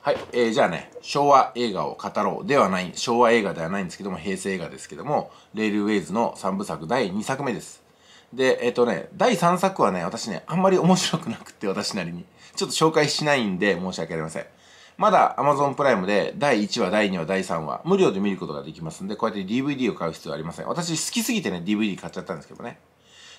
はい、えー、じゃあね、昭和映画を語ろうではない、昭和映画ではないんですけども、平成映画ですけども、レールウェイズの3部作第2作目です。で、えっ、ー、とね、第3作はね、私ね、あんまり面白くなくて、私なりに。ちょっと紹介しないんで、申し訳ありません。まだ Amazon プライムで第1話、第2話、第3話、無料で見ることができますんで、こうやって DVD を買う必要はありません。私好きすぎてね、DVD 買っちゃったんですけどね。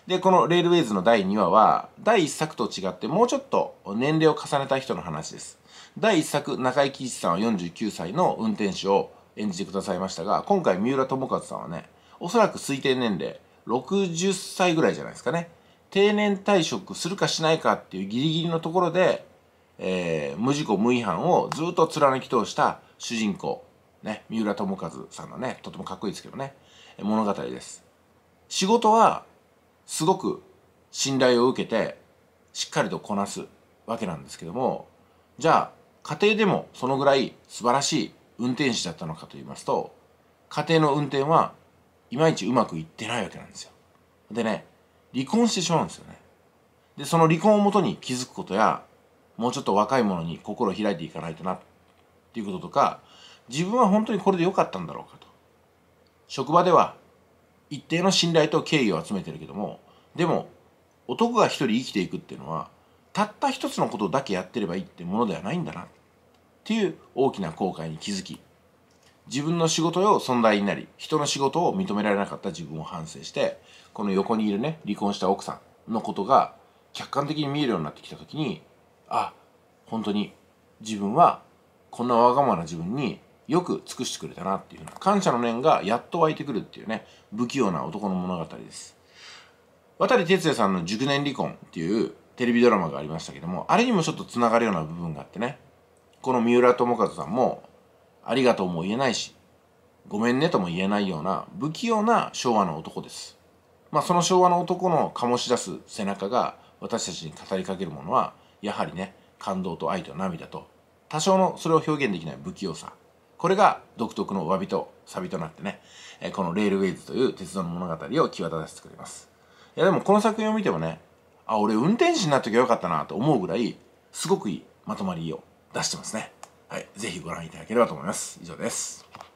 で、このレールウェイズの第2話は、第1作と違ってもうちょっと年齢を重ねた人の話です。第1作、中井貴一さんは49歳の運転手を演じてくださいましたが、今回三浦友和さんはね、おそらく推定年齢60歳ぐらいじゃないですかね。定年退職するかしないかっていうギリギリのところで、えー、無事故無違反をずっと貫き通した主人公、ね、三浦友和さんのね、とてもかっこいいですけどね、物語です。仕事はすごく信頼を受けてしっかりとこなすわけなんですけどもじゃあ家庭でもそのぐらい素晴らしい運転手だったのかと言いますと家庭の運転はいまいちうまくいってないわけなんですよ。でね離婚してしまうんですよね。でその離婚をもとに気づくことやもうちょっと若い者に心を開いていかないとなっていうこととか自分は本当にこれで良かったんだろうかと職場では一定の信頼と敬意を集めてるけどもでも男が一人生きていくっていうのはたった一つのことだけやってればいいってものではないんだなっていう大きな後悔に気づき自分の仕事を存在になり人の仕事を認められなかった自分を反省してこの横にいるね離婚した奥さんのことが客観的に見えるようになってきた時にあ本当に自分はこんなわがままな自分によく尽くしてくれたなっていう感謝の念がやっと湧いてくるっていうね不器用な男の物語です渡哲也さんの熟年離婚っていうテレビドラマがありましたけどもあれにもちょっとつながるような部分があってねこの三浦友和さんもありがとうも言えないしごめんねとも言えないような不器用な昭和の男ですまあその昭和の男の醸し出す背中が私たちに語りかけるものはやはりね感動と愛と涙と多少のそれを表現できない不器用さこれが独特の詫びとサビとなってね、えこのレールウェイズという鉄道の物語を際立たせてくれます。いやでもこの作品を見てもね、あ、俺運転士になっときゃよかったなと思うぐらい、すごくいいまとまりを出してますね。はい。ぜひご覧いただければと思います。以上です。